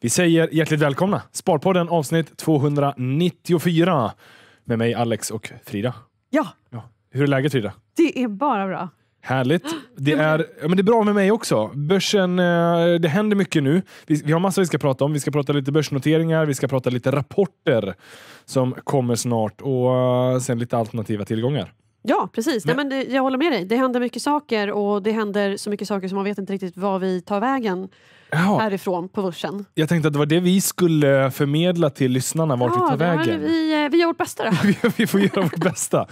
Vi säger hjärtligt välkomna! Sparpodden avsnitt 294 med mig Alex och Frida. Ja. ja. Hur är läget Frida? Det är bara bra. Härligt. Det är, men det är bra med mig också. Börsen, eh, det händer mycket nu. Vi, vi har massor vi ska prata om. Vi ska prata lite börsnoteringar, vi ska prata lite rapporter som kommer snart och eh, sen lite alternativa tillgångar. Ja, precis. Men... Nej, men det, jag håller med dig. Det händer mycket saker och det händer så mycket saker som man vet inte riktigt var vi tar vägen Jaha. härifrån på börsen. Jag tänkte att det var det vi skulle förmedla till lyssnarna, vart ja, vi tar vägen. Vi, eh, vi gör vårt bästa då. vi får göra vårt bästa.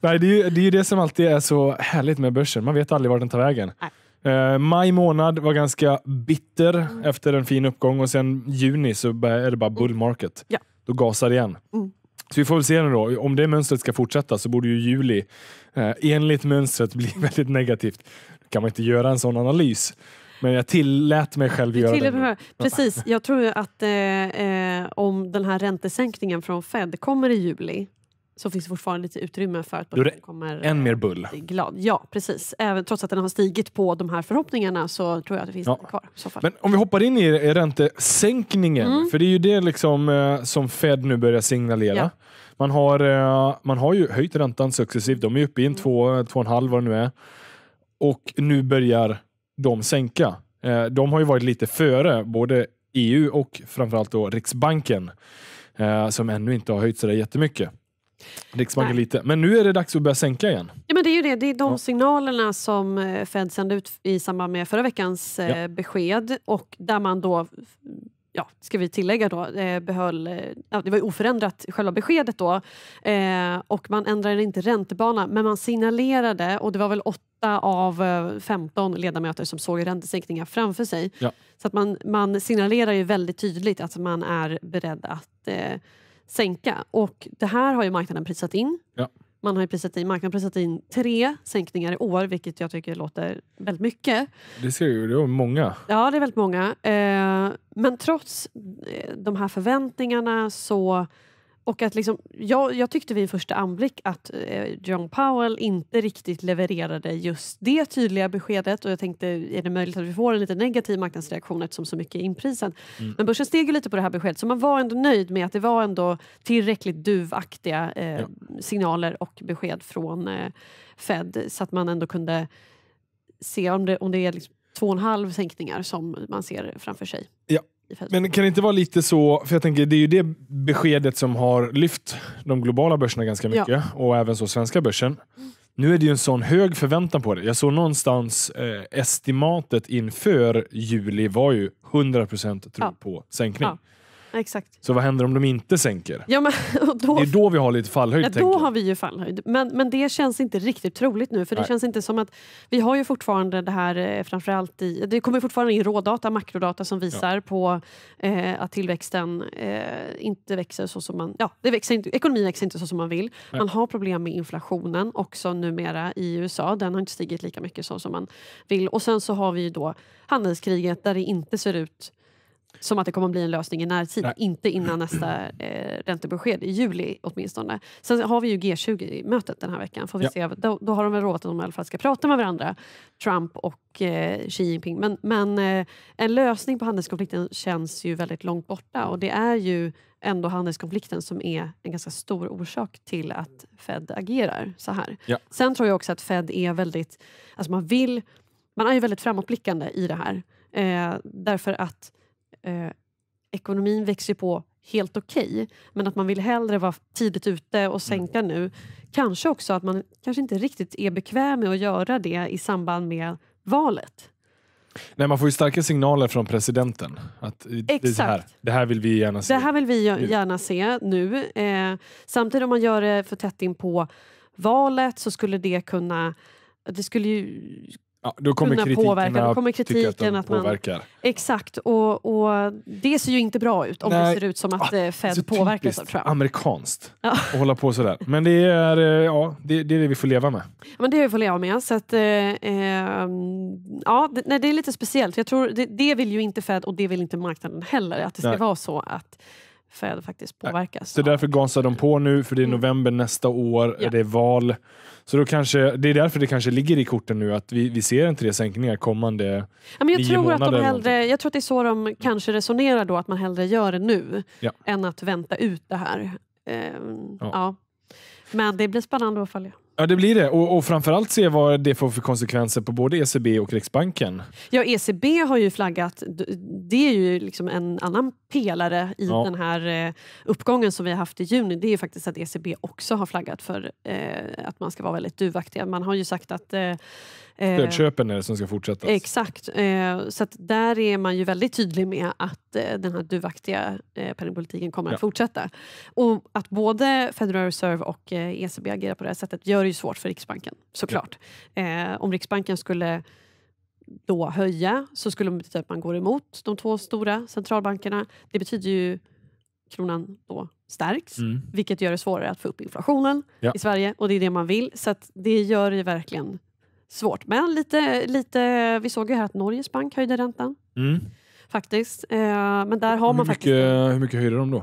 Nej, det, är ju, det är ju det som alltid är så härligt med börsen. Man vet aldrig vart den tar vägen. Nej. Uh, maj månad var ganska bitter mm. efter en fin uppgång och sen juni så är det bara bull mm. market. Ja. Då gasar det igen. Mm. Så vi får väl se nu då. Om det mönstret ska fortsätta så borde ju juli eh, enligt mönstret bli väldigt negativt. kan man inte göra en sån analys. Men jag tillät mig själv du göra det. Precis, jag tror att eh, eh, om den här räntesänkningen från Fed kommer i juli så finns det fortfarande lite utrymme för att börsen kommer... Än mer bull. Eh, glad. Ja, precis. Även, trots att den har stigit på de här förhoppningarna så tror jag att det finns ja. kvar. Men om vi hoppar in i räntesänkningen, mm. för det är ju det liksom, eh, som Fed nu börjar signalera. Ja. Man, har, eh, man har ju höjt räntan successivt. De är uppe i en 2,5 mm. vad det nu är. Och nu börjar de sänka. De har ju varit lite före, både EU och framförallt då Riksbanken, som ännu inte har höjt sådär jättemycket. Riksbanken Nej. lite. Men nu är det dags att börja sänka igen. Ja, men det är ju det. Det är de ja. signalerna som eh, Fed sände ut i samband med förra veckans eh, ja. besked och där man då ja, ska vi tillägga då, eh, behöll, det var oförändrat själva beskedet då och man ändrade inte räntebana men man signalerade och det var väl 8 av 15 ledamöter som såg räntesänkningar framför sig. Ja. Så att man, man signalerar ju väldigt tydligt att man är beredd att sänka. Och det här har ju marknaden prisat in. Ja. Man har ju prisat in, marknaden prisat in tre sänkningar i år, vilket jag tycker låter väldigt mycket. Det ser ju, det är många. Ja, det är väldigt många. Eh, men trots eh, de här förväntningarna så och att liksom, jag, jag tyckte vid en första anblick att eh, John Powell inte riktigt levererade just det tydliga beskedet och jag tänkte är det möjligt att vi får en lite negativ marknadsreaktion eftersom så mycket är inprisat? Mm. Men börsen steg ju lite på det här beskedet så man var ändå nöjd med att det var ändå tillräckligt duvaktiga eh, ja. signaler och besked från eh, Fed så att man ändå kunde se om det, om det är liksom två och en halv sänkningar som man ser framför sig. Ja, men kan det inte vara lite så, för jag tänker det är ju det beskedet som har lyft de globala börserna ganska mycket ja. och även så svenska börsen. Nu är det ju en sån hög förväntan på det. Jag såg någonstans eh, estimatet inför juli var ju 100% tro ja. på sänkning. Ja. Exakt. Så vad händer om de inte sänker? Ja, men, då, det är då vi har lite fallhöjd. Ja, då jag. har vi ju fallhöjd. Men, men det känns inte riktigt troligt nu. För Nej. det känns inte som att Vi har ju fortfarande det här eh, framförallt i... Det kommer fortfarande in rådata, makrodata som visar ja. på eh, att tillväxten eh, inte växer så som man... Ja, det växer inte, ekonomin växer inte så som man vill. Nej. Man har problem med inflationen också numera i USA. Den har inte stigit lika mycket så som man vill. Och sen så har vi ju då handelskriget där det inte ser ut som att det kommer att bli en lösning i närtid. Nej. Inte innan nästa eh, räntebesked i juli åtminstone. Sen har vi ju G20-mötet den här veckan. Får vi ja. se. Då, då, har de väl råd att de i alla fall ska prata med varandra, Trump och eh, Xi Jinping. Men, men eh, en lösning på handelskonflikten känns ju väldigt långt borta och det är ju ändå handelskonflikten som är en ganska stor orsak till att Fed agerar så här. Ja. Sen tror jag också att Fed är väldigt... Alltså man vill... Man är ju väldigt framåtblickande i det här. Eh, därför att eh, ekonomin växer på helt okej. Okay, men att man vill hellre vara tidigt ute och sänka mm. nu. Kanske också att man kanske inte riktigt är bekväm med att göra det i samband med valet. Nej, man får ju starka signaler från presidenten. Att Exakt. Det, här, det här vill vi gärna se. Det här vill vi gärna se nu. Eh, samtidigt om man gör det för tätt in på valet så skulle det kunna det skulle ju Ja, då kommer kunna kritiken påverka. Då kommer kritiken att, att man Exakt, och, och det ser ju inte bra ut om Nej. det ser ut som att ah, eh, alltså Fed påverkas av Trump. amerikanskt ja. att hålla på sådär. Men det är, eh, ja, det, det, är det vi får leva med. Men det är det vi får leva med. Så att, eh, ehm, ja, det, det är lite speciellt. Jag tror, det, det, vill ju inte Fed och det vill inte marknaden heller. Att det ska nej. vara så att fäder faktiskt påverkas. Det är därför gasar de på nu, för det är mm. november nästa år, ja. det är val. Så då kanske, det är därför det kanske ligger i korten nu att vi, vi ser en tre sänkningar kommande ja, men jag tror månader Att de hellre, jag tror att det är så de kanske resonerar då, att man hellre gör det nu ja. än att vänta ut det här. Ehm, ja. ja. Men det blir spännande att följa. Ja, det blir det. Och, och framförallt se vad det får för konsekvenser på både ECB och Riksbanken. Ja, ECB har ju flaggat. Det är ju liksom en annan pelare i ja. den här eh, uppgången som vi har haft i juni. Det är ju faktiskt att ECB också har flaggat för eh, att man ska vara väldigt duvaktiga. Man har ju sagt att eh, Eh, Stödköpen är det som ska fortsätta. Exakt. Eh, så där är man ju väldigt tydlig med att eh, den här duvaktiga penningpolitiken kommer ja. att fortsätta. Och att både Federal Reserve och ECB e agerar på det här sättet gör det ju svårt för Riksbanken såklart. Ja. Om Riksbanken skulle då höja så skulle det betyda att man går emot de två stora centralbankerna. Det betyder ju kronan då stärks, mm. vilket gör det svårare att få upp inflationen ja. i Sverige och det är det man vill. Så det gör det verkligen svårt. Men lite, lite, vi såg ju här att Norges bank höjde räntan. Mm. Faktiskt. Eh, men där har hur mycket, faktiskt... Hur mycket höjde de då?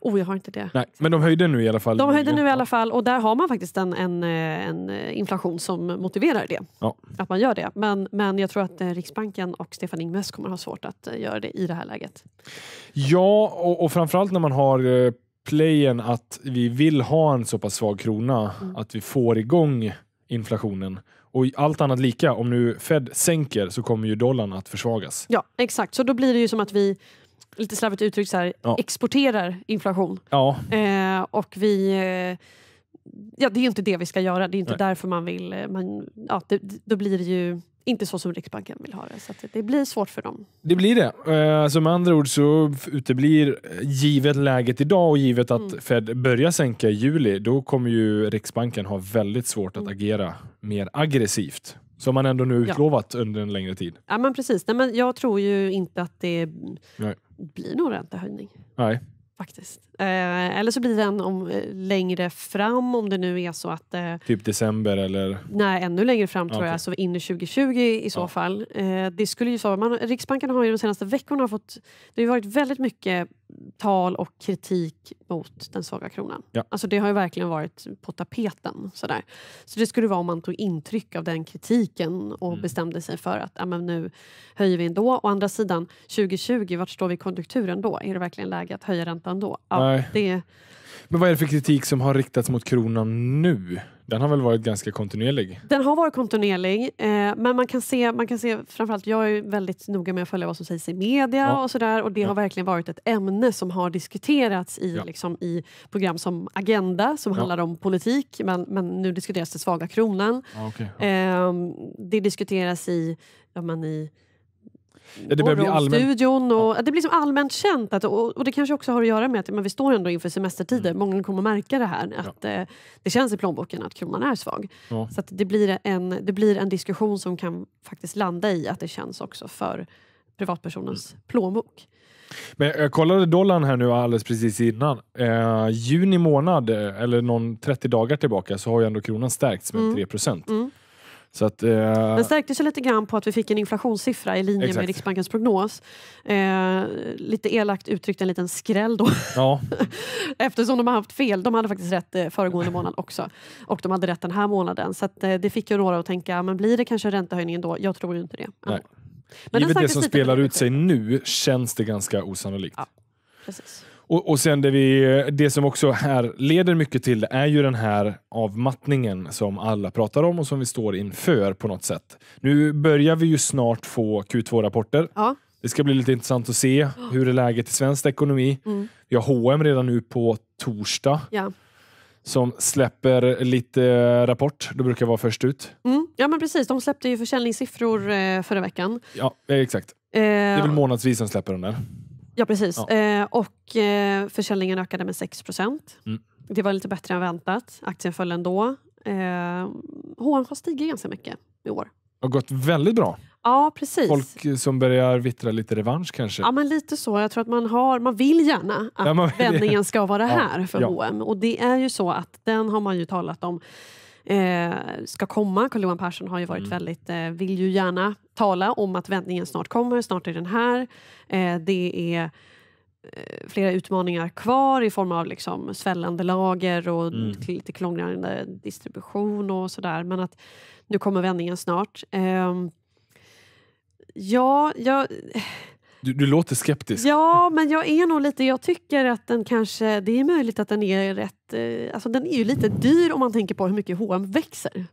Oh, jag har inte det. Nej, men de höjde nu i alla fall. De höjde nu i alla fall och där har man faktiskt en, en, eh, en eh, inflation som motiverar det. Ja. Att man gör det. Men, men jag tror att Riksbanken och Stefan Ingves kommer ha svårt att göra det i det här läget. Ja, och, och framförallt när man har playen att vi vill ha en så pass svag krona mm. att vi får igång inflationen och allt annat lika, om nu Fed sänker så kommer ju dollarn att försvagas. Ja, exakt. Så då blir det ju som att vi lite slarvigt uttryckt så här, ja. exporterar inflation. Ja. Eh, och vi... Eh, ja, det är ju inte det vi ska göra. Det är inte Nej. därför man vill... Eh, man, ja, det, då blir det ju inte så som Riksbanken vill ha det. Så det blir svårt för dem. Det blir det. Eh, så med andra ord så uteblir, eh, givet läget idag och givet att mm. Fed börjar sänka i juli, då kommer ju Riksbanken ha väldigt svårt att mm. agera mer aggressivt. Som man ändå nu utlovat ja. under en längre tid. Ja men precis. Nej, men jag tror ju inte att det Nej. blir någon räntehöjning. Nej faktiskt. Eh, eller så blir den om, eh, längre fram om det nu är så att... Eh, typ december eller? Nej, ännu längre fram tror okay. jag. Alltså in i 2020 i så ja. fall. Eh, det skulle ju så, man, Riksbanken har ju de senaste veckorna fått... Det har ju varit väldigt mycket tal och kritik mot den svaga kronan. Ja. Alltså det har ju verkligen varit på tapeten. Sådär. Så det skulle vara om man tog intryck av den kritiken och mm. bestämde sig för att ja, men nu höjer vi ändå. Å andra sidan, 2020, vart står vi i konjunkturen då? Är det verkligen läge att höja räntan då? Ja, Nej. Det... Men vad är det för kritik som har riktats mot kronan nu? Den har väl varit ganska kontinuerlig? Den har varit kontinuerlig. Eh, men man kan se, man kan se framförallt, jag är väldigt noga med att följa vad som sägs i media ja. och sådär. Och det ja. har verkligen varit ett ämne som har diskuterats i, ja. liksom, i program som Agenda som handlar om politik. Men, men nu diskuteras den svaga kronan. Okay. Eh, det diskuteras i, ja, men i Ja, det och allmän... studion och, ja. Det blir som liksom allmänt känt. Att, och, och, det kanske också har att göra med att men vi står ändå inför semestertider. Mm. Många kommer märka det här. Att ja. eh, Det känns i plånboken att kronan är svag. Ja. Så det, blir en, det blir en diskussion som kan faktiskt landa i att det känns också för privatpersonens mm. plånbok. Men jag kollade dollarn här nu alldeles precis innan. Eh, juni månad, eh, eller någon 30 dagar tillbaka, så har ju ändå kronan stärkts med mm. 3 procent. Mm. Så att, eh, den stärkte sig lite grann på att vi fick en inflationssiffra i linje exakt. med Riksbankens prognos. Eh, lite elakt uttryckt en liten skräll då. Ja. Eftersom de har haft fel. De hade faktiskt rätt eh, föregående månad också. Och de hade rätt den här månaden. Så att, eh, det fick ju några att tänka, men blir det kanske räntehöjningen då? Jag tror ju inte det. Nej. Men Givet det som spelar ut sig nu känns det ganska osannolikt. Ja, precis. Och, och sen det, vi, det som också här leder mycket till är ju den här avmattningen som alla pratar om och som vi står inför på något sätt. Nu börjar vi ju snart få Q2-rapporter. Ja. Det ska bli lite intressant att se hur är läget i svensk ekonomi. Mm. Vi har H&M redan nu på torsdag. Ja som släpper lite eh, rapport. Det brukar vara först ut. Mm. Ja men precis, de släppte ju försäljningssiffror eh, förra veckan. Ja, exakt. Eh, det är väl månadsvis som släpper den där. Ja, precis. Ja. Eh, och eh, försäljningen ökade med 6 procent. Mm. Det var lite bättre än väntat. Aktien föll ändå. Eh, H&M har stigit ganska mycket i år. Det har gått väldigt bra. Ja, precis. Folk eh, som börjar vittra lite revansch kanske? Ja, men lite så. Jag tror att man, har, man vill gärna att ja, vändningen ska vara här för ja. H&M. Och det är ju så att den har man ju talat om eh, ska komma. Carl Johan Persson har ju varit mm. väldigt, eh, vill ju gärna tala om att vändningen snart kommer, snart är den här. Eh, det är eh, flera utmaningar kvar i form av liksom svällande lager och mm. lite krångligare distribution och sådär. Men att nu kommer vändningen snart. Ehm, ja, jag du, du, låter skeptisk. Ja, men jag är nog lite... Jag tycker att den kanske... Det är möjligt att den är rätt... Eh, alltså den är ju lite dyr om man tänker på hur mycket H&M växer.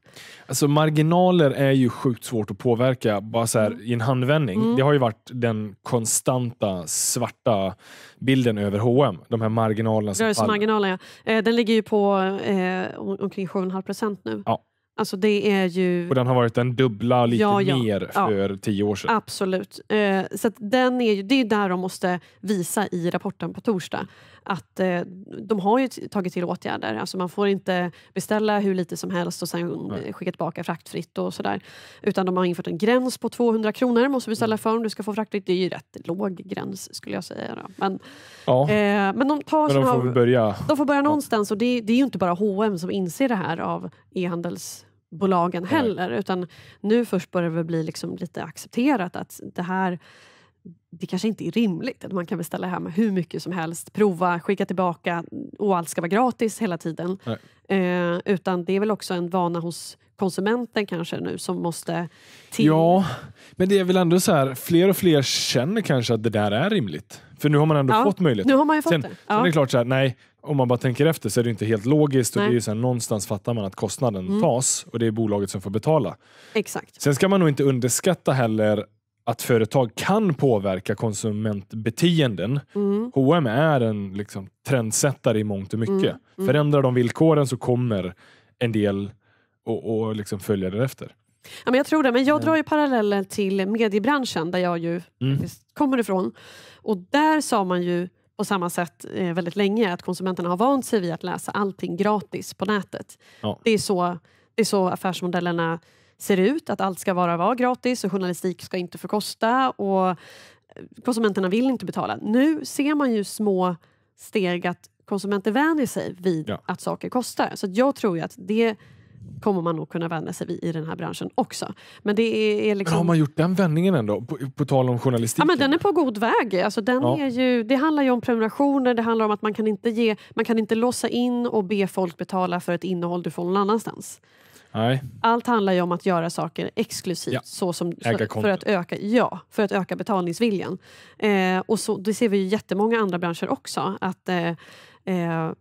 Alltså marginaler är ju sjukt svårt att påverka bara så här, mm. i en handvändning. Mm. Det har ju varit den konstanta svarta bilden över H&M. De här marginalerna. som Rörelsemarginalerna ja. Eh, den ligger ju på eh, omkring 7,5 procent nu. Ja. Alltså det är ju... Och den har varit den dubbla lite ja, ja. mer för ja. tio år sedan. Absolut. Eh, så den är ju, det är där de måste visa i rapporten på torsdag. Att eh, de har ju tagit till åtgärder. Alltså man får inte beställa hur lite som helst och sen Nej. skicka tillbaka fraktfritt och sådär. Utan de har infört en gräns på 200 kronor måste du beställa mm. för om du ska få fraktfritt. Det är ju rätt låg gräns skulle jag säga. Då. Men, ja. eh, men de tar men de får av, börja. De får börja någonstans och det, det är ju inte bara H&M som inser det här av e-handels bolagen heller. Nej. Utan nu först börjar det bli liksom lite accepterat att det här det kanske inte är rimligt att man kan beställa hem hur mycket som helst, prova, skicka tillbaka och allt ska vara gratis hela tiden. Eh, utan det är väl också en vana hos konsumenten kanske nu som måste till. Ja, men det är väl ändå så här, fler och fler känner kanske att det där är rimligt. För nu har man ändå ja, fått möjlighet. Nu har man ju fått sen, det. Ja. Sen är det klart så här, nej, om man bara tänker efter så är det inte helt logiskt. Och det är ju så här, någonstans fattar man att kostnaden mm. tas och det är bolaget som får betala. Exakt. Sen ska man nog inte underskatta heller att företag kan påverka konsumentbeteenden. Mm. H&M är en liksom, trendsättare i mångt och mycket. Mm. Mm. Förändrar de villkoren så kommer en del och, och liksom följa därefter. Ja, men jag tror det, men jag drar ju paralleller till mediebranschen där jag ju mm. kommer ifrån. Och där sa man ju på samma sätt eh, väldigt länge. Att konsumenterna har vant sig vid att läsa allting gratis på nätet. Ja. Det, är så, det är så affärsmodellerna ser ut, att allt ska vara, vara gratis och journalistik ska inte förkosta och eh, konsumenterna vill inte betala. Nu ser man ju små steg att konsumenter vänjer sig vid ja. att saker kostar. Så jag tror ju att det kommer man nog kunna vända sig vid i den här branschen också. Men det är, liksom... Men har man gjort den vändningen ändå? På, på tal om journalistiken? Ja, men den är på god väg. Alltså, den ja. är ju, det handlar ju om prenumerationer, det handlar om att man kan inte ge, man kan inte låsa in och be folk betala för ett innehåll du får någon annanstans. Nej. Allt handlar ju om att göra saker exklusivt ja. så som, för, för, att öka, ja, för att öka betalningsviljan. Eh, och så, det ser vi ju jättemånga andra branscher också. Att eh, eh,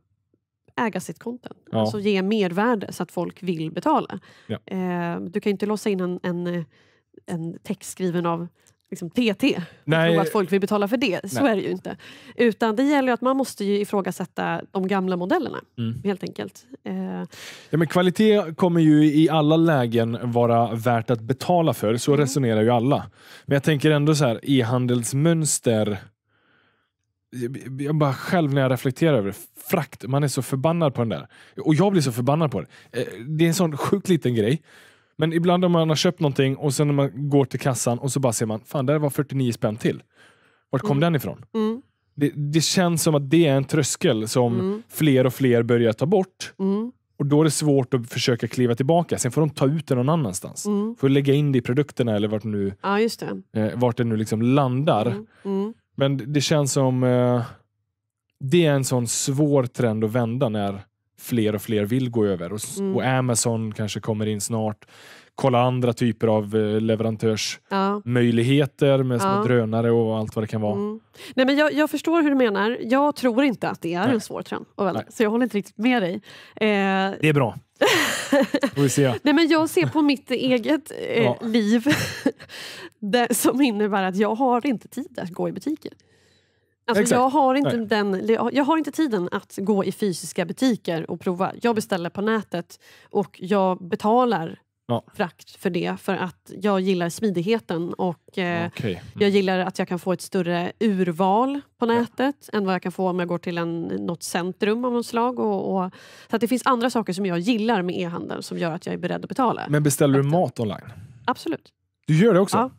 äga sitt content. Ja. Alltså ge mervärde så att folk vill betala. Ja. Eh, du kan ju inte låsa in en, en, eh, en text skriven av liksom, TT Nej. och tro att folk vill betala för det. Så Nej. är det ju inte. Utan det gäller att man måste ju ifrågasätta de gamla modellerna mm. helt enkelt. Eh. Ja, men kvalitet kommer ju i alla lägen vara värt att betala för. Så mm. resonerar ju alla. Men jag tänker ändå så här e-handelsmönster jag bara själv när jag reflekterar över det. Frakt, man är så förbannad på den där. Och jag blir så förbannad på det. Eh, det är en sån sjukt liten grej. Men ibland när man har köpt någonting och sen när man går till kassan och så bara ser man, fan där var 49 spänn till. Vart kom mm. den ifrån? Mm. Det, det, känns som att det är en tröskel som mm. fler och fler börjar ta bort. Mm. Och då är det svårt att försöka kliva tillbaka. Sen får de ta ut det någon annanstans. Mm. Får lägga in det i produkterna eller vart, nu, ja, det. Eh, vart det nu liksom landar. Mm. Mm. Men det känns som eh, det är en sån svår trend att vända när fler och fler vill gå över. Och, mm. och Amazon kanske kommer in snart kolla andra typer av eh, leverantörsmöjligheter ja. med små ja. drönare och allt vad det kan vara. Mm. Nej, men jag, jag, förstår hur du menar. Jag tror inte att det är Nej. en svår trend att välja, så jag håller inte riktigt med dig. Eh... Det är bra. Nej, men jag ser på mitt eget eh, ja. liv det, som innebär att jag har inte tid att gå i butiker. Alltså, jag, har inte den, jag har inte tiden att gå i fysiska butiker och prova. Jag beställer på nätet och jag betalar ja. frakt för det. För att jag gillar smidigheten och eh, okay. mm. jag gillar att jag kan få ett större urval på nätet ja. än vad jag kan få om jag går till en, något centrum av något slag. Och, och så att det finns andra saker som jag gillar med e-handel som gör att jag är beredd att betala. Men beställer du mat online? Absolut. Du gör det också? Ja.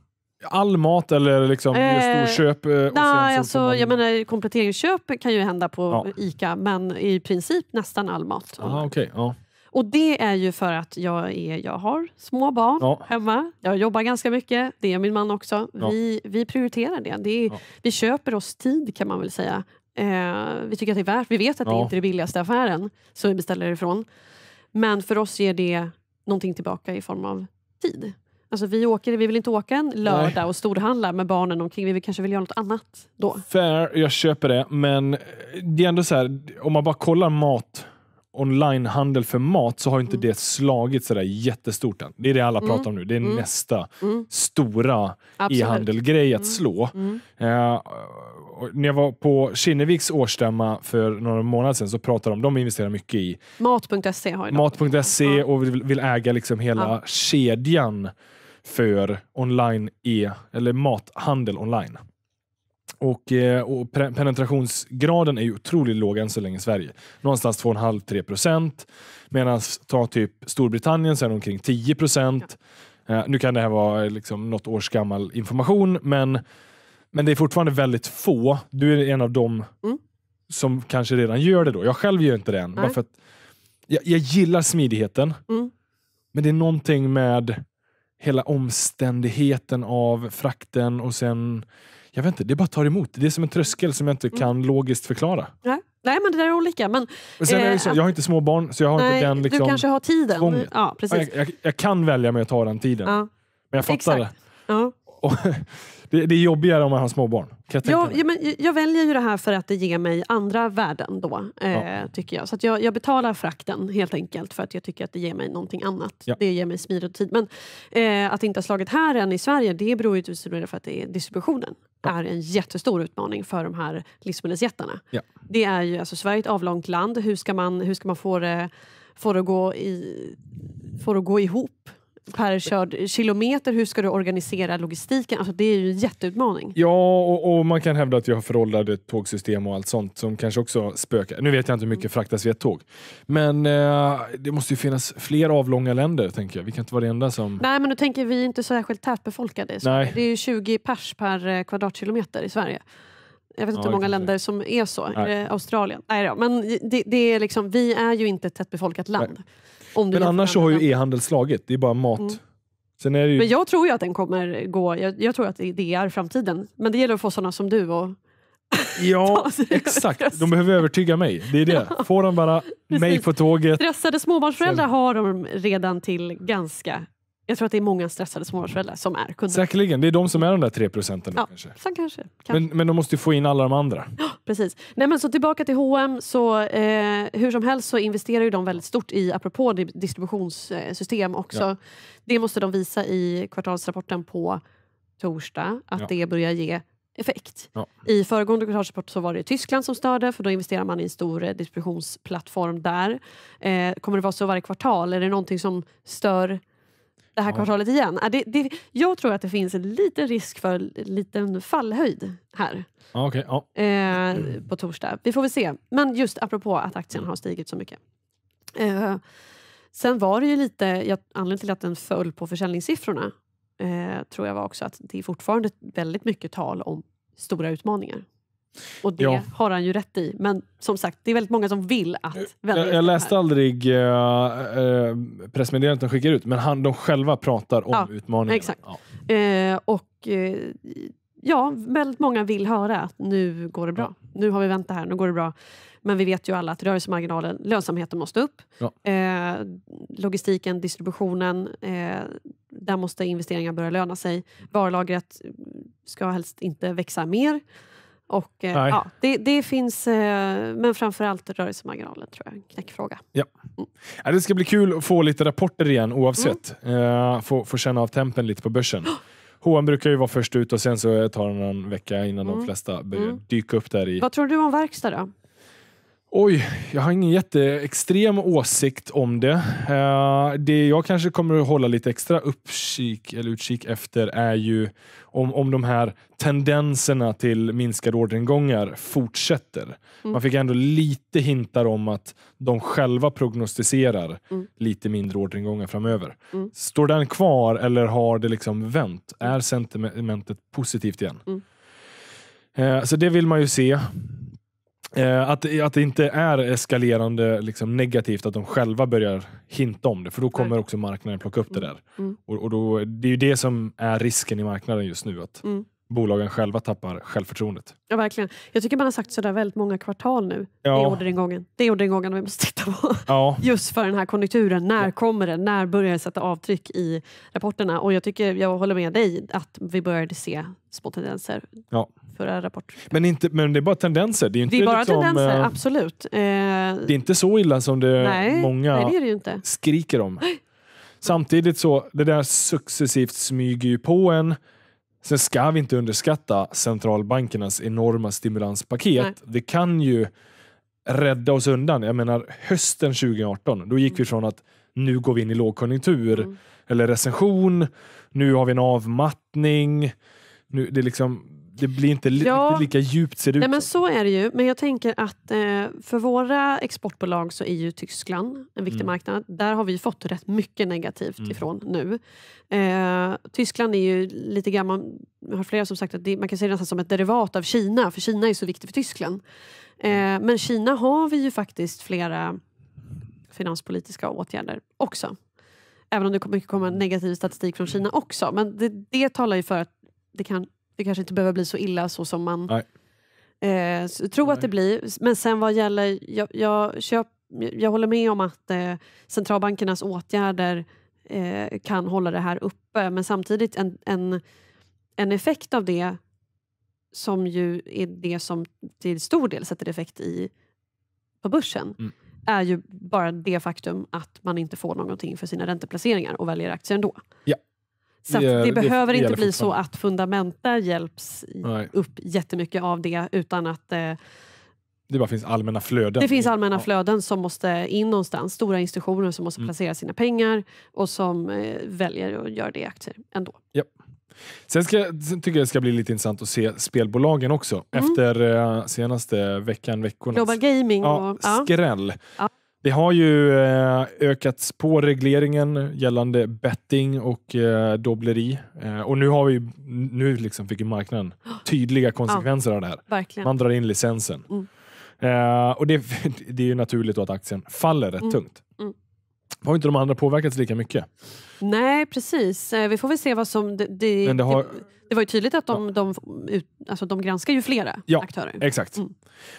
All mat eller liksom eh, storköp? Eh, nej, alltså, man... jag menar, kompletteringsköp kan ju hända på ja. ICA men i princip nästan all mat. Aha, okay, ja. Och det är ju för att jag, är, jag har små barn ja. hemma. Jag jobbar ganska mycket. Det är min man också. Ja. Vi, vi prioriterar det. det är, ja. Vi köper oss tid kan man väl säga. Eh, vi tycker att det är värt. Vi vet att det inte är den billigaste affären som vi beställer ifrån. Men för oss ger det någonting tillbaka i form av tid. Alltså vi, åker, vi vill inte åka en lördag Nej. och storhandla med barnen omkring. Vi kanske vill göra något annat då. Fair, jag köper det. Men det är ändå så här, om man bara kollar mat onlinehandel för mat så har inte mm. det slagit sådär jättestort än. Det är det alla mm. pratar om nu. Det är mm. nästa mm. stora e-handelgrej att mm. slå. Mm. Eh, när jag var på Kinneviks årsstämma för några månader sedan så pratade de om, de investerar mycket i Mat.se har Mat.se och vill, vill, äga liksom hela ja. kedjan för online e eller mathandel online. Och, eh, och, penetrationsgraden är ju otroligt låg än så länge i Sverige. Någonstans 2,5-3 procent. Medan ta typ Storbritannien så är det omkring 10 procent. Ja. Eh, nu kan det här vara eh, liksom något års gammal information, men, men det är fortfarande väldigt få. Du är en av dem mm. som kanske redan gör det då. Jag själv gör inte det än. Bara för att jag, jag gillar smidigheten, mm. men det är någonting med hela omständigheten av frakten och sen jag vet inte, det bara tar emot. Det är som en tröskel som jag inte mm. kan logiskt förklara. Nej. Nej, men det där är olika. Men, och sen är det eh, så, jag har inte småbarn, så jag har nej, inte den liksom, Du kanske har tiden. Tvånget. Ja, precis. Jag, jag, jag, kan välja mig att ta den tiden. Ja. Men jag fattar Exakt. det. Ja. Och, det, det, är jobbigare om man har småbarn. jag, jag, ja, jag väljer ju det här för att det ger mig andra värden då. Eh, ja. tycker jag. Så jag, jag, betalar frakten helt enkelt för att jag tycker att det ger mig någonting annat. Ja. Det ger mig smidig tid. Men eh, att det inte har slagit här än i Sverige det beror ju på att det är distributionen är en jättestor utmaning för de här livsmedelsjättarna. Ja. Det är ju, alltså, Sverige är ett avlångt land. Hur ska man, hur ska man få, det, få, det att gå i, få det att gå ihop? per körd kilometer. Hur ska du organisera logistiken? Alltså, det är ju en jätteutmaning. Ja, och, och man kan hävda att vi har föråldrade tågsystem och allt sånt som kanske också spökar. Nu vet jag inte hur mycket mm. fraktas via tåg, men eh, det måste ju finnas fler avlånga länder tänker jag. Vi kan inte vara det enda som... Nej, men nu tänker vi inte särskilt tätbefolkade. Så Nej. Det är 20 pers per eh, kvadratkilometer i Sverige. Jag vet inte ja, hur många länder som är så. Nej. Eh, Australien? Nej, då. men det, det, är liksom, vi är ju inte ett tätbefolkat land. Nej. Men annars så har ju e-handel slagit. Det är bara mat. Mm. Sen är det ju... Men jag tror ju att den kommer gå... Jag, jag tror att det är framtiden. Men det gäller att få sådana som du och Ja, exakt. De behöver övertyga mig. Det är det. Ja. Får de bara mig på tåget. Stressade småbarnsföräldrar har de redan till ganska jag tror att det är många stressade småbarnsföräldrar som är kunder. Säkerligen, det är de som är de där tre procenten. Ja, kanske. kanske. kanske. Men, men de måste ju få in alla de andra. Oh, precis. Nej, men så tillbaka till H&M. så eh, Hur som helst så investerar ju de väldigt stort i, apropå distributionssystem också. Ja. Det måste de visa i kvartalsrapporten på torsdag, att ja. det börjar ge effekt. Ja. I föregående kvartalsrapport så var det Tyskland som störde för då investerar man i en stor eh, distributionsplattform där. Eh, kommer det vara så varje kvartal? Är det någonting som stör det här kvartalet igen. Det, det, jag tror att det finns en liten risk för en liten fallhöjd här. Okay, oh. eh, på torsdag. Vi får väl se. Men just apropå att aktien har stigit så mycket. Eh, sen var det ju lite, jag, anledningen till att den föll på försäljningssiffrorna eh, tror jag var också att det är fortfarande väldigt mycket tal om stora utmaningar. Och det ja. har han ju rätt i. Men som sagt, det är väldigt många som vill att eh, välja Jag, jag läste aldrig eh, eh, pressmeddelandet de skickar ut, men han, de själva pratar om ja, utmaningarna. Exakt. Ja. Eh, och eh, ja, väldigt många vill höra att nu går det bra. Ja. Nu har vi vänt det här, nu går det bra. Men vi vet ju alla att rörelsemarginalen, lönsamheten måste upp. Ja. Eh, logistiken, distributionen, eh, där måste investeringar börja löna sig. Varulagret ska helst inte växa mer. Och, eh, ja, det, det finns, eh, men framförallt rörelsemarginalen tror jag, en knäckfråga. Ja. Mm. Det ska bli kul att få lite rapporter igen oavsett. Mm. Eh, få, få känna av tempen lite på börsen. H&M brukar ju vara först ut och sen så tar det någon vecka innan mm. de flesta börjar mm. dyka upp där i. Vad tror du om verkstad då? Oj, jag har ingen jätteextrem åsikt om det. Eh, det jag kanske kommer att hålla lite extra uppkik eller utkik efter är ju om, om de här tendenserna till minskade orderingångar fortsätter. Mm. Man fick ändå lite hintar om att de själva prognostiserar mm. lite mindre orderingångar framöver. Mm. Står den kvar eller har det liksom vänt? Är sentimentet positivt igen? Uh, så det vill man ju se. Eh, att, att det inte är eskalerande liksom, negativt, att de själva börjar hinta om det. För då kommer också marknaden plocka upp det där. Mm. mm. Och, och, då, Det är ju det som är risken i marknaden just nu. Att mm bolagen själva tappar självförtroendet. Ja, verkligen. Jag tycker man har sagt sådär väldigt många kvartal nu. Ja. Det är orderingången. Det är orderingången vi måste titta på. Ja. Just för den här konjunkturen. När ja. kommer den? När börjar det sätta avtryck i rapporterna? Och jag tycker, jag håller med dig, att vi började se små tendenser ja. förra rapport. Men, inte, men det är bara tendenser. Det är, inte det är bara liksom, tendenser, eh, absolut. Eh, det är inte så illa som det nej, många nej, det är det inte. skriker om. Samtidigt så, det där successivt smyger ju på en. Sen ska vi inte underskatta centralbankernas enorma stimulanspaket. Nej. Det kan ju rädda oss undan. Jag menar hösten 2018, då gick mm. vi från att nu går vi in i lågkonjunktur mm. eller recession. Nu har vi en avmattning. Nu, det är liksom, det blir inte li ja, lika djupt ser det ut nej, men Så är det ju. Men jag tänker att eh, för våra exportbolag så är ju Tyskland en viktig mm. marknad. Där har vi fått rätt mycket negativt mm. ifrån nu. Eh, Tyskland är ju lite gammal. Jag har flera som sagt att det, man kan se det som ett derivat av Kina. För Kina är så viktigt för Tyskland. Eh, mm. men Kina har vi ju faktiskt flera finanspolitiska åtgärder också. Även om det kommer komma negativ statistik från Kina också. Men det, det talar ju för att det kan det kanske inte behöver bli så illa så som man eh, tror Nej. att det blir. Men sen vad gäller... Jag, jag, köp, jag håller med om att eh, centralbankernas åtgärder eh, kan hålla det här uppe men samtidigt en, en, en effekt av det som ju är det som till stor del sätter effekt i, på börsen mm. är ju bara det faktum att man inte får någonting för sina ränteplaceringar och väljer aktier ändå. Ja. Så det, det behöver det, inte bli så att fundamenta hjälps Nej. upp jättemycket av det utan att eh, det bara finns allmänna flöden. Det finns allmänna ja. flöden som måste in någonstans. Stora institutioner som måste mm. placera sina pengar och som eh, väljer att göra det i aktier ändå. Ja. Sen, ska, sen tycker jag det ska bli lite intressant att se spelbolagen också mm. efter eh, senaste veckan, veckorna. Global gaming. Ja, och, skräll. Ja. Det har ju eh, ökats på regleringen gällande betting och eh, dobbleri. Eh, och nu, har vi, nu liksom fick marknaden tydliga konsekvenser ja, av det här. Verkligen. Man drar in licensen. Mm. Och det, det, är ju naturligt att aktien faller rätt mm. tungt. Mm har inte de andra påverkats lika mycket. Nej, precis. Eh, vi får väl se vad som... Det, det, det, har... det var ju tydligt att de, ja. de, alltså, de granskar ju flera ja, aktörer. Exakt. Mm.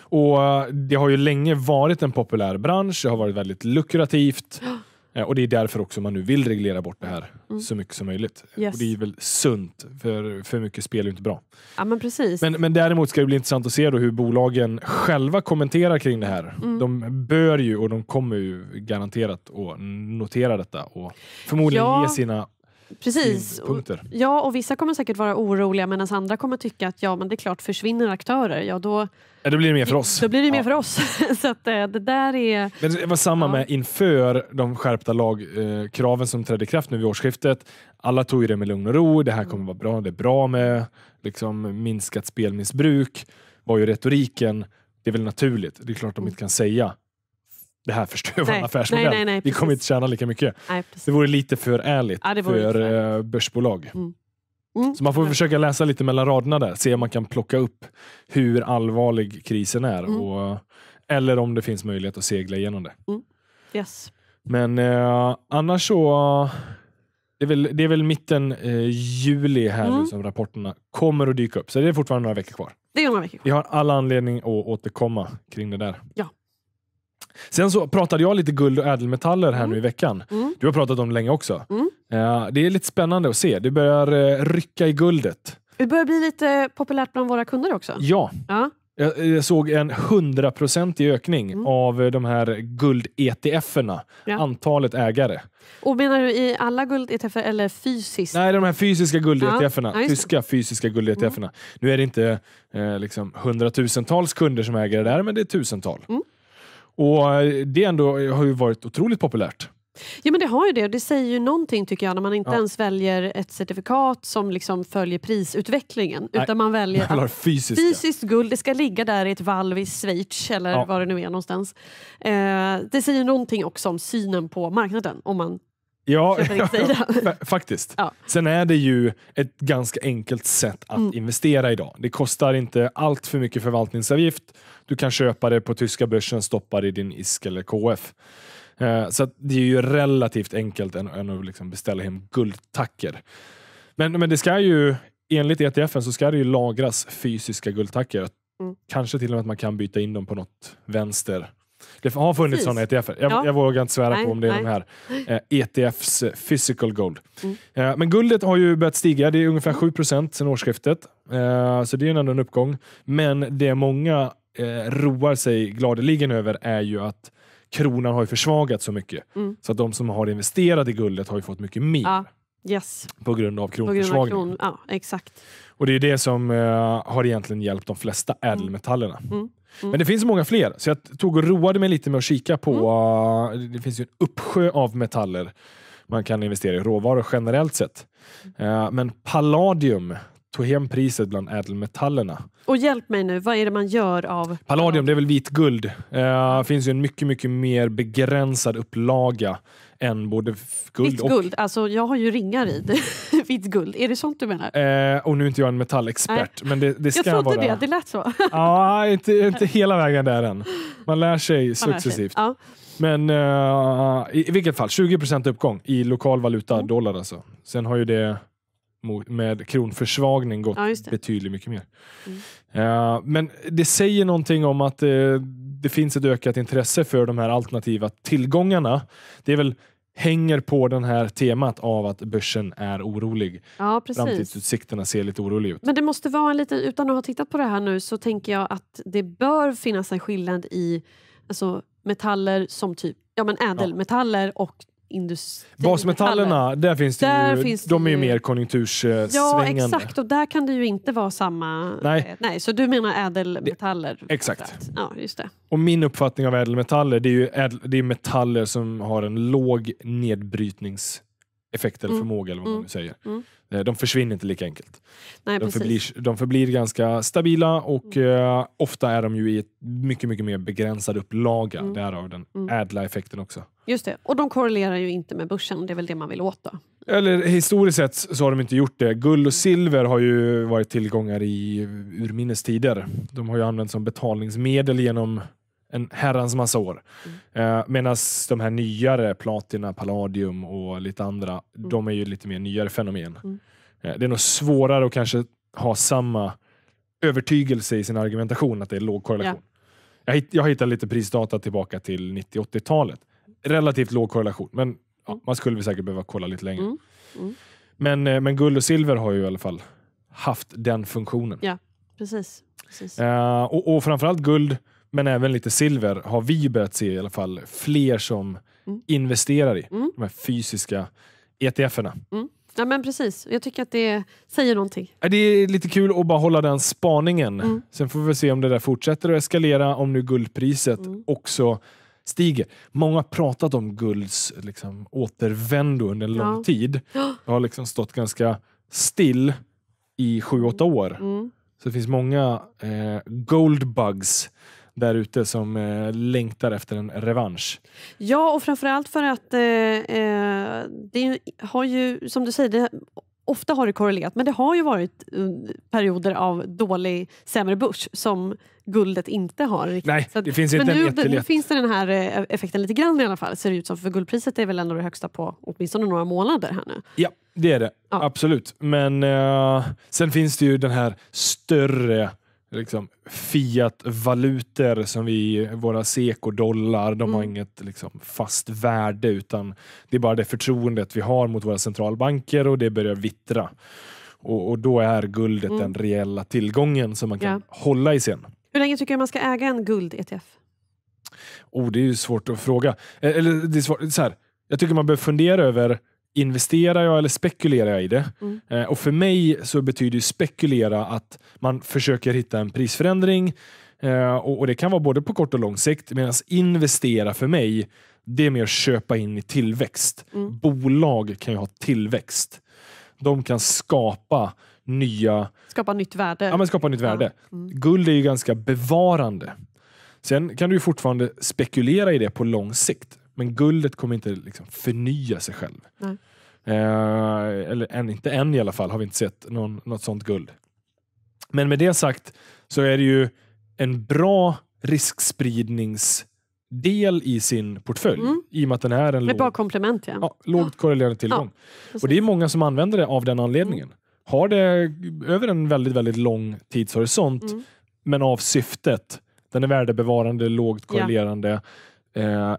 Och eh, Det har ju länge varit en populär bransch. Det har varit väldigt lukrativt. Eh, och det är därför också man nu vill reglera bort det här mm. så mycket som möjligt. Yes. Och det är väl sunt, för för mycket spel är inte bra. Ja, men, precis. Men, men däremot ska det bli intressant att se då hur bolagen själva kommenterar kring det här. Mm. De bör ju och de kommer ju garanterat att notera detta och förmodligen ja. ge sina Precis. Och, ja, och vissa kommer säkert vara oroliga medan andra kommer tycka att ja, men det är klart, försvinner aktörer, ja då... Ja, då blir det mer för oss. Då blir det mer ja. för oss. så att, eh, det där är... Men det var samma ja. med inför de skärpta lagkraven eh, som trädde i kraft nu vid årsskiftet. Alla tog det med lugn och ro. Det här kommer vara bra. Det är bra med liksom, minskat spelmissbruk. var ju retoriken. Det är väl naturligt. Det är klart de inte kan säga det här förstör vår affärsmodell. Nej, nej, vi kommer inte tjäna lika mycket. Nej, det vore lite för ärligt ja, för eh, ärligt. börsbolag. Mm. Mm. Så man får försöka läsa lite mellan raderna där, se om man kan plocka upp hur allvarlig krisen är. Mm. Och, eller om det finns möjlighet att segla igenom det. Mm. Yes. Men eh, annars så det är, väl, det är väl, mitten eh, juli här mm. som rapporterna kommer att dyka upp. Så det är fortfarande några veckor kvar. Det är några veckor kvar. Vi har alla anledning att återkomma kring det där. Ja. Sen så pratade jag lite guld och ädelmetaller här mm. nu i veckan. Mm. Du har pratat om det länge också. Mm. Eh, det är lite spännande att se. Det börjar eh, rycka i guldet. Det börjar bli lite populärt bland våra kunder också. Ja. ja. Jag såg en hundraprocentig ökning mm. av eh, de här guld-ETFerna. Ja. Antalet ägare. Och menar du i alla guld-ETFer eller fysiskt? Nej, de här fysiska guld-ETFerna. Ja. Tyska fysiska guld-ETFerna. Mm. Nu är det inte eh, liksom hundratusentals kunder som äger det där, men det är tusental. Mm. Och eh, det ändå eh, har ju varit otroligt populärt. Ja men det har ju det och det säger ju någonting tycker jag när man inte ja. ens väljer ett certifikat som liksom följer prisutvecklingen Nej. utan man väljer man att fysiskt guld, det ska ligga där i ett valv i Schweiz eller ja. var det nu är någonstans. Eh, det säger någonting också om synen på marknaden om man Ja, ja faktiskt. Ja. Sen är det ju ett ganska enkelt sätt att mm. investera idag. Det kostar inte allt för mycket förvaltningsavgift. Du kan köpa det på tyska börsen, stoppa det i din ISK eller KF. Eh, så det är ju relativt enkelt än, än att liksom beställa hem guldtacker. Men, men det ska ju, enligt ETFen så ska det ju lagras fysiska guldtacker. Mm. Kanske till och med att man kan byta in dem på något vänster det har funnits sådana ETFer. Jag, ja. jag vågar inte svära nej, på om det är nej. de här eh, ETFs eh, physical gold. Mm. Eh, men guldet har ju börjat stiga. Det är ungefär 7 sedan årsskiftet. Eh, så det är ändå en uppgång. Men det många eh, roar sig gladeligen över är ju att kronan har ju försvagats så mycket. Mm. Så att de som har investerat i guldet har ju fått mycket mer. Ja. Yes. På grund av kronförsvagningen. kron, ja, exakt. Och det är det som eh, har egentligen hjälpt de flesta ädelmetallerna. Mm. Mm. Men det finns många fler, så jag tog och roade mig lite med att kika på... Mm. Eh, det finns ju en uppsjö av metaller man kan investera i, råvaror generellt sett. Mm. Eh, men palladium tog hem priset bland ädelmetallerna. Och hjälp mig nu, vad är det man gör av? Palladium, det är väl vitguld. Det eh, finns ju en mycket, mycket mer begränsad upplaga än både guld och... Vitt och... guld, alltså jag har ju ringar i vitt guld. Är det sånt du menar? Eh, och nu är inte jag en metallexpert, men det, det ska jag vara. Jag trodde det, det lät så. Ja, ah, inte, inte hela vägen där än. Man lär sig successivt. Lär sig. Ja. Men uh, i, i vilket fall, 20 uppgång i lokal valuta, mm. dollar alltså. Sen har ju det med kronförsvagning gått ja, betydligt mycket mer. Mm. Uh, men det säger någonting om att uh, det finns ett ökat intresse för de här alternativa tillgångarna. Det är väl hänger på den här temat av att börsen är orolig. Ja, precis. Framtidsutsikterna ser lite oroliga ut. Men det måste vara en liten, utan att ha tittat på det här nu så tänker jag att det bör finnas en skillnad i alltså, metaller som typ ja, men ädelmetaller ja. och industri. Basmetallerna, där finns det där ju, finns de det är ju mer konjunktursvängande. Ja, exakt. Och där kan det ju inte vara samma... Nej. nej så du menar ädelmetaller? Det, exakt. Ja, just det. Och min uppfattning av ädelmetaller, det är ju ädel, det är metaller som har en låg nedbrytnings effekt eller mm. förmåga eller vad man mm. nu säger. Mm. Eh, de försvinner inte lika enkelt. Nej, de, förblir, de, förblir, ganska stabila och eh, ofta är de ju i ett mycket, mycket mer begränsad upplaga. Mm. Därav den mm. ädla effekten också. Just det, och de korrelerar ju inte med börsen. Det är väl det man vill åt då? Eller historiskt sett så har de inte gjort det. Guld och silver har ju varit tillgångar i urminnes tider. De har ju använts som betalningsmedel genom en herrans massa år. Mm. Eh, Medan de här nyare, Platina, Palladium och lite andra, mm. de är ju lite mer nyare fenomen. Mm. Eh, det är nog svårare att kanske ha samma övertygelse i sin argumentation att det är låg korrelation. Ja. Jag, jag hittar lite prisdata tillbaka till 90-80-talet. Relativt låg korrelation, men ja, mm. man skulle väl säkert behöva kolla lite längre. Mm. Mm. Men, eh, men guld och silver har ju i alla fall haft den funktionen. Ja, precis. precis. Eh, och, och framförallt guld men även lite silver har vi börjat se i alla fall fler som mm. investerar i. Mm. De här fysiska ETFerna. Mm. Ja men precis, jag tycker att det säger någonting. Det är lite kul att bara hålla den spaningen. Mm. Sen får vi se om det där fortsätter att eskalera, om nu guldpriset mm. också stiger. Många har pratat om gulds liksom, återvändo under en ja. lång tid. Det har liksom stått ganska still i sju åtta år. Mm. Så det finns många eh, goldbugs där ute som eh, längtar efter en revansch. Ja, och framförallt för att eh, eh, det har ju, som du säger, det, ofta har det korrelerat, men det har ju varit eh, perioder av dålig, sämre börs som guldet inte har. Nej, det att, finns inte men nu, nu, finns det den här eh, effekten lite grann i alla fall, ser det ut som. För guldpriset är väl ändå det högsta på åtminstone några månader här nu. Ja, det är det. Ja. Absolut. Men eh, sen finns det ju den här större liksom, fiat-valutor som vi, våra SEK-dollar, de mm. har inget liksom, fast värde utan det är bara det förtroendet vi har mot våra centralbanker och det börjar vittra. Och, och då är guldet mm. den reella tillgången som man kan ja. hålla i sen. Hur länge tycker du man ska äga en guld-ETF? Oh, det är ju svårt att fråga. Eh, eller det är svårt, så här. Jag tycker man behöver fundera över investerar jag eller spekulerar jag i det? Mm. Eh, och för mig så betyder spekulera att man försöker hitta en prisförändring eh, och, det kan vara både på kort och lång sikt. Medan investera för mig, det är mer köpa in i tillväxt. Mm. Bolag kan ju ha tillväxt. De kan skapa nya... Skapa nytt värde. Ja, men skapa nytt värde. Ja. Mm. Guld är ju ganska bevarande. Sen kan du ju fortfarande spekulera i det på lång sikt. Men guldet kommer inte liksom förnya sig själv. Nej. Eh, eller än, inte än i alla fall har vi inte sett någon, något sånt guld. Men med det sagt så är det ju en bra riskspridningsdel i sin portfölj. Mm. I och med att den är en låg, komplement, ja. Ja, lågt ja. korrelerad tillgång. Ja, och det är många som använder det av den anledningen. Mm. Har det över en väldigt, väldigt lång tidshorisont, mm. men av syftet. Den är värdebevarande, lågt korrelerande eh,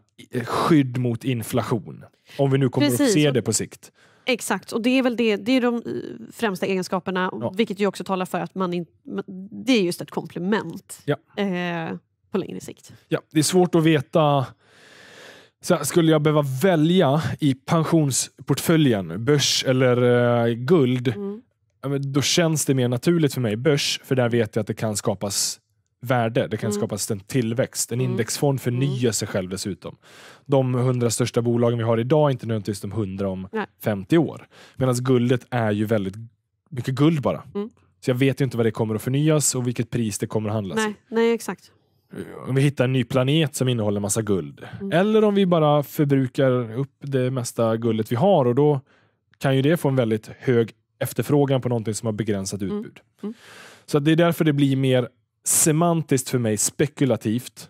skydd mot inflation. Om vi nu kommer Precis. att se det på sikt. Exakt, och det är väl det, det är de eh, främsta egenskaperna. Ja. Vilket ju också talar för att man in, det är just ett komplement ja. eh, på längre sikt. Ja, det är svårt att veta så skulle jag behöva välja i pensionsportföljen, börs eller uh, guld, mm. då känns det mer naturligt för mig börs, för där vet jag att det kan skapas värde, det kan mm. skapas en tillväxt. En mm. indexfond mm. förnyar sig själv dessutom. De hundra största bolagen vi har idag är inte nödvändigtvis de hundra om Nej. 50 år. Medan guldet är ju väldigt mycket guld bara. Mm. Så jag vet ju inte vad det kommer att förnyas och vilket pris det kommer att handlas Nej, Nej exakt. Om vi hittar en ny planet som innehåller massa guld. Mm. Eller om vi bara förbrukar upp det mesta guldet vi har och då kan ju det få en väldigt hög efterfrågan på någonting som har begränsat utbud. Mm. Så det är därför det blir mer semantiskt för mig spekulativt,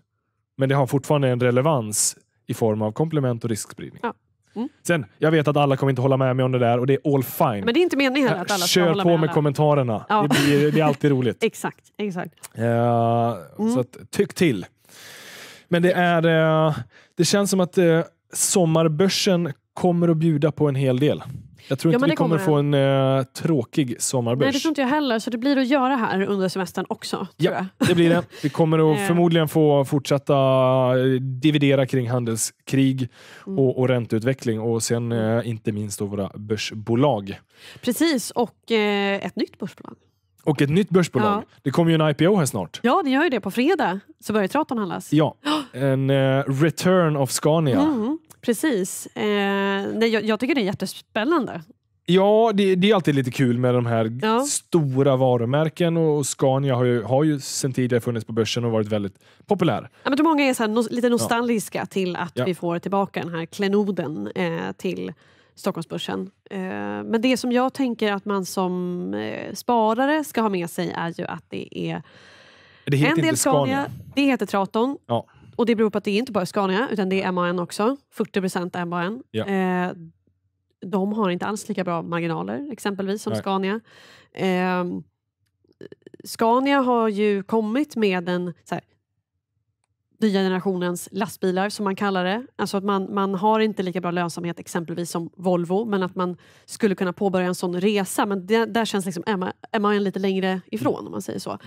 men det har fortfarande en relevans i form av komplement och riskspridning. Ja. Mm. Sen, jag vet att alla kommer inte hålla med mig om det där och det är all fine. Men det är inte meningen heller att äh, alla ska Kör hålla med på med, alla. kommentarerna. Ja. Det, blir, det, blir, alltid roligt. exakt. exakt. Uh, mm. Så att, tyck till. Men det är... Uh, det känns som att uh, sommarbörsen kommer att bjuda på en hel del. Jag tror ja, inte vi kommer, kommer få en eh, tråkig sommarbörs. Nej, det tror inte jag heller. Så det blir att göra här under semestern också. ja, det blir det. Vi kommer att eh. förmodligen få fortsätta eh, dividera kring handelskrig mm. och, och ränteutveckling och sen eh, inte minst då våra börsbolag. Precis, och eh, ett nytt börsbolag. Och ett nytt börsbolag. Ja. Det kommer ju en IPO här snart. Ja, det gör ju det. På fredag så börjar Traton handlas. Ja, en eh, return of Scania. Mm. Precis. Eh, nej, jag, jag tycker det är jättespännande. Ja, det, det, är alltid lite kul med de här ja. stora varumärken och, Scania har ju, har ju sen tidigare funnits på börsen och varit väldigt populär. Ja, men många är så no, lite nostalgiska ja. till att ja. vi får tillbaka den här klenoden eh, till Stockholmsbörsen. Eh, men det som jag tänker att man som eh, sparare ska ha med sig är ju att det är det en del Scania, Scania, det heter Traton. Ja och det beror på att det är inte bara Scania, utan det är MAN också. 40 procent MAN. Ja. Eh, de har inte alls lika bra marginaler exempelvis som Nej. Scania. Eh, Scania har ju kommit med en... Så här, nya generationens lastbilar som man kallar det. Alltså att man, man har inte lika bra lönsamhet exempelvis som Volvo men att man skulle kunna påbörja en sån resa. Men det, där känns liksom Emma, Emma lite längre ifrån om man säger så. Mm.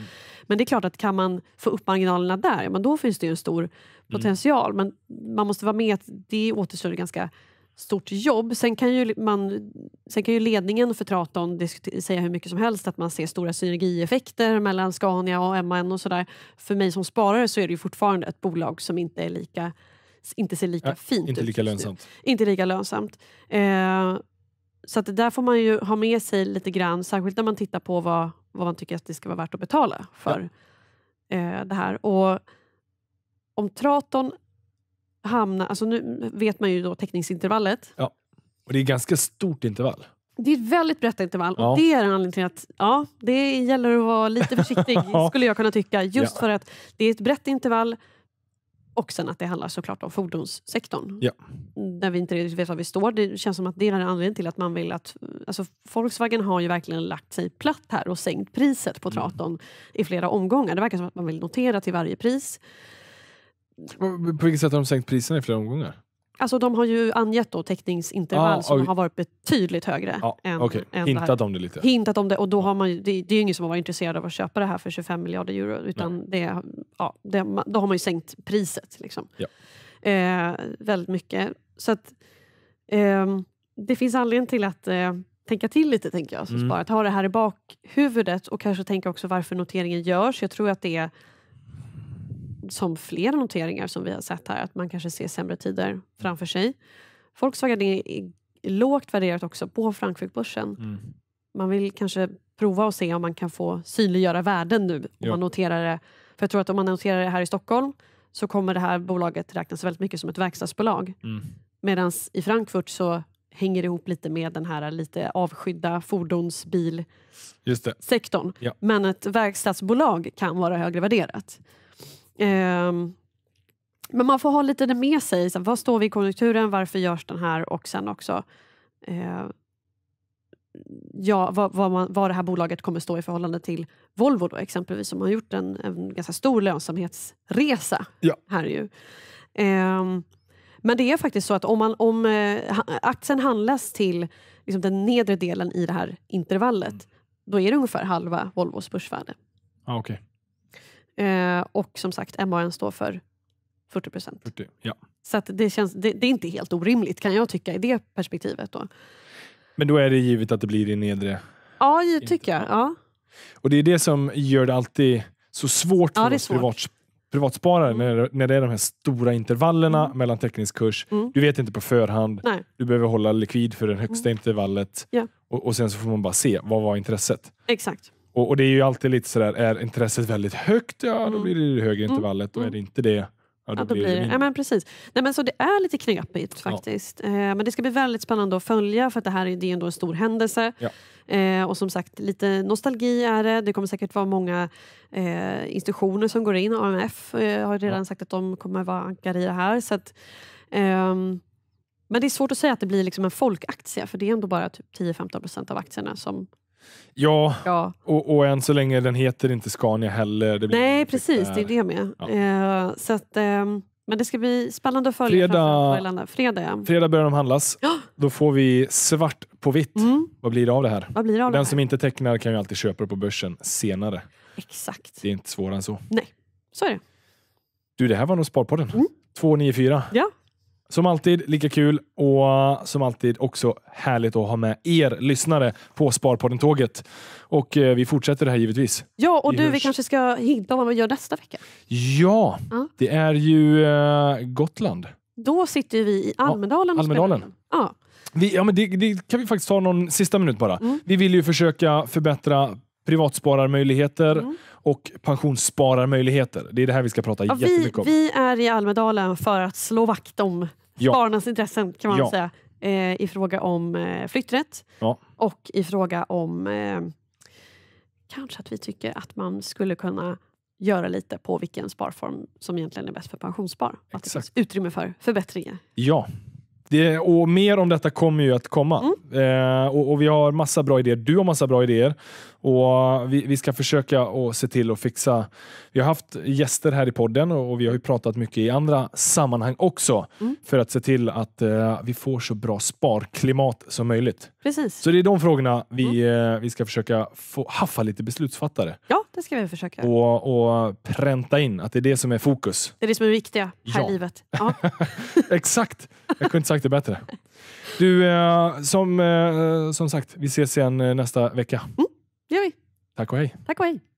Men det är klart att kan man få upp marginalerna där, men då finns det ju en stor mm. potential. Mm. Men man måste vara med att det återstår ganska stort jobb. Sen kan ju, man, sen kan ju ledningen för Traton säga hur mycket som helst att man ser stora synergieffekter mellan Scania och MAN och sådär. För mig som sparare så är det ju fortfarande ett bolag som inte är lika inte ser lika ja, fint inte ut. Lika lönsamt. Inte lika lönsamt. Eh, så att där får man ju ha med sig lite grann, särskilt när man tittar på vad, vad man tycker att det ska vara värt att betala för ja. eh, det här. Och om Traton hamna... Alltså nu vet man ju då täckningsintervallet. Ja. Och det är ett ganska stort intervall. Det är ett väldigt brett intervall ja. och det är en anledning till att ja, det gäller att vara lite försiktig skulle jag kunna tycka. Just ja. för att det är ett brett intervall och sen att det handlar såklart om fordonssektorn. Ja. Där vi inte vet var vi står. Det känns som att det är anledningen till att man vill att... Alltså Volkswagen har ju verkligen lagt sig platt här och sänkt priset på Traton mm. i flera omgångar. Det verkar som att man vill notera till varje pris. På vilket sätt har de sänkt priserna i flera omgångar? Alltså de har ju angett då täckningsintervall ah, som har varit betydligt högre. Ah, än, okay. än Hintat om det lite. Hintat om det och då har man ju, det, det, är ju ingen som har varit intresserad av att köpa det här för 25 miljarder euro. Utan det, ja, det, då har man ju sänkt priset. Liksom. Ja. Eh, väldigt mycket. Så att, eh, det finns anledning till att eh, tänka till lite, tänker jag. Som mm. Sparat. Ha det här i bakhuvudet och kanske tänka också varför noteringen görs. Jag tror att det är som flera noteringar som vi har sett här, att man kanske ser sämre tider framför sig. Volkswagen är lågt värderat också på Frankfurtbörsen. Mm. Man vill kanske prova och se om man kan få synliggöra värden nu. Om ja. man noterar det. För jag tror att om man noterar det här i Stockholm så kommer det här bolaget räknas väldigt mycket som ett verkstadsbolag. Mm. Medan i Frankfurt så hänger det ihop lite med den här lite avskydda fordonsbilsektorn. Ja. Men ett verkstadsbolag kan vara högre värderat. Ehm, men man får ha lite det med sig. Så vad står vi i konjunkturen? Varför görs den här? Och sen också eh, ja, vad, vad, man, vad det här bolaget kommer stå i förhållande till Volvo då, exempelvis som har gjort en, en ganska stor lönsamhetsresa. Ja. här ju. Eh, men det är faktiskt så att om, man, om eh, aktien handlas till liksom, den nedre delen i det här intervallet mm. då är det ungefär halva Volvos börsvärde. Ah, okay. Eh, och som sagt, MAN står för 40 procent. Ja. Så det, känns, det, det, är inte helt orimligt kan jag tycka i det perspektivet. Då. Men då är det givet att det blir i nedre... Ja, det tycker jag. Ja. Och det är det som gör det alltid så svårt ja, för oss svårt. privatsparare mm. när, när det är de här stora intervallerna mm. mellan teckningskurs. Mm. Du vet inte på förhand. Nej. Du behöver hålla likvid för det högsta mm. intervallet. Ja. Och, och, sen så får man bara se, vad var intresset? Exakt. Och, och, det är ju alltid lite sådär, är intresset väldigt högt, ja då mm. blir det det högre mm. intervallet och är det mm. inte det Ja, då, ja, då blir det. mindre. Ja, men precis. Nej, men så det är lite knepigt faktiskt. Ja. Eh, men det ska bli väldigt spännande att följa för att det här är, det är ändå en stor händelse. Ja. Eh, och som sagt, lite nostalgi är det. Det kommer säkert vara många eh, institutioner som går in. AMF eh, har redan sagt att de kommer vara ankar i det här. Så att, ehm, men det är svårt att säga att det blir liksom en folkaktie för det är ändå bara typ 10-15 procent av aktierna som Ja, ja. Och, och än så länge den heter inte Scania heller. Nej, precis. Där. Det är det med. Ja. Uh, så att, um, men det ska bli spännande att följa. Fredag, fredag. fredag börjar de handlas. Oh! Då får vi svart på vitt. Mm. Vad blir det av det här? Vad blir det av Den det som inte tecknar kan ju alltid köpa det på börsen senare. Exakt. Det är inte svårare än så. Nej, så är det. Du, det här var nog Sparpodden. Mm. 294. Ja. Som alltid lika kul och som alltid också härligt att ha med er lyssnare på Sparpodden-tåget. Och eh, vi fortsätter det här givetvis. Ja, och vi du, hörs. vi kanske ska hitta vad vi gör nästa vecka? Ja, ja. det är ju eh, Gotland. Då sitter vi i Almedalen. Ja, Almedalen. Ja. Vi, ja, men det, det, kan vi faktiskt ta någon sista minut bara. Mm. Vi vill ju försöka förbättra privatspararmöjligheter mm. och pensionsspararmöjligheter. Det är det här vi ska prata ja, jättemycket vi, om. Vi är i Almedalen för att slå vakt om ja. barnens intressen kan man ja. säga. Eh, I fråga om eh, flytträtt ja. och i fråga om eh, kanske att vi tycker att man skulle kunna göra lite på vilken sparform som egentligen är bäst för pensionsspar. Exakt. Att det finns utrymme för förbättringar. Ja, det, och mer om detta kommer ju att komma. Mm. Eh, och, och, vi har massa bra idéer. Du har massa bra idéer. Och vi, vi ska försöka och se till att fixa. Vi har haft gäster här i podden och, och vi har pratat mycket i andra sammanhang också mm. för att se till att eh, vi får så bra sparklimat som möjligt. Precis. Så det är de frågorna vi, mm. Eh, vi ska försöka få, haffa lite beslutsfattare. Ja, det ska vi försöka. Och, och pränta in att det är det som är fokus. Det är det som är viktiga här ja. i livet. Ja. Exakt! Jag kunde inte sagt det bättre. Du, eh, som, eh, som sagt, vi ses igen nästa vecka. Mm, det gör vi. Tack och hej. Tack och hej.